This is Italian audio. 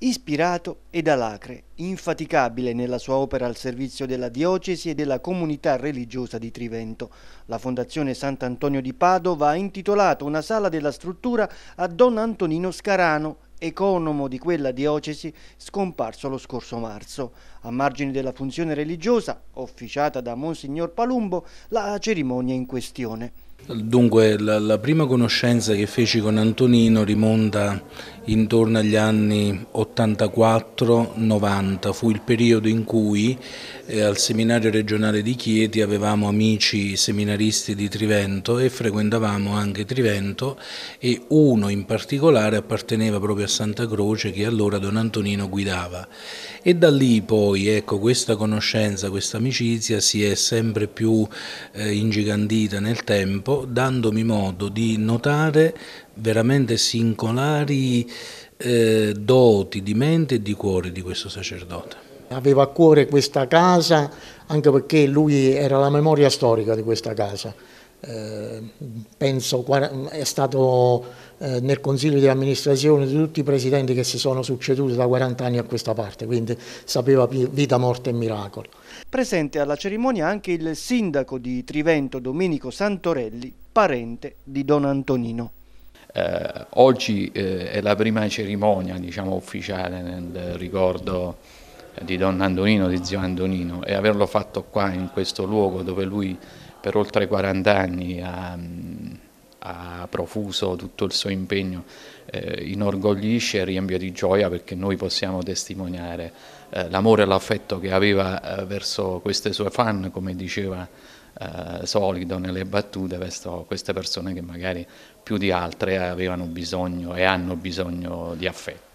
Ispirato ed alacre, infaticabile nella sua opera al servizio della diocesi e della comunità religiosa di Trivento, la Fondazione Sant'Antonio di Padova ha intitolato una sala della struttura a Don Antonino Scarano, economo di quella diocesi scomparso lo scorso marzo. A margine della funzione religiosa, officiata da Monsignor Palumbo, la cerimonia in questione. Dunque la, la prima conoscenza che feci con Antonino rimonta intorno agli anni 84-90, fu il periodo in cui eh, al seminario regionale di Chieti avevamo amici seminaristi di Trivento e frequentavamo anche Trivento e uno in particolare apparteneva proprio a Santa Croce che allora Don Antonino guidava e da lì poi ecco, questa conoscenza, questa amicizia si è sempre più eh, ingigandita nel tempo dandomi modo di notare veramente singolari eh, doti di mente e di cuore di questo sacerdote. Aveva a cuore questa casa anche perché lui era la memoria storica di questa casa. Eh, penso è stato eh, nel consiglio di amministrazione di tutti i presidenti che si sono succeduti da 40 anni a questa parte, quindi sapeva vita, morte e miracoli. Presente alla cerimonia anche il sindaco di Trivento Domenico Santorelli, parente di Don Antonino. Eh, oggi eh, è la prima cerimonia diciamo, ufficiale nel ricordo di Don Antonino, di zio Antonino e averlo fatto qua in questo luogo dove lui per oltre 40 anni ha, ha profuso tutto il suo impegno eh, inorgoglisce e riempie di gioia perché noi possiamo testimoniare eh, l'amore e l'affetto che aveva eh, verso queste sue fan come diceva eh, solido nelle battute verso queste persone che magari più di altre avevano bisogno e hanno bisogno di affetto.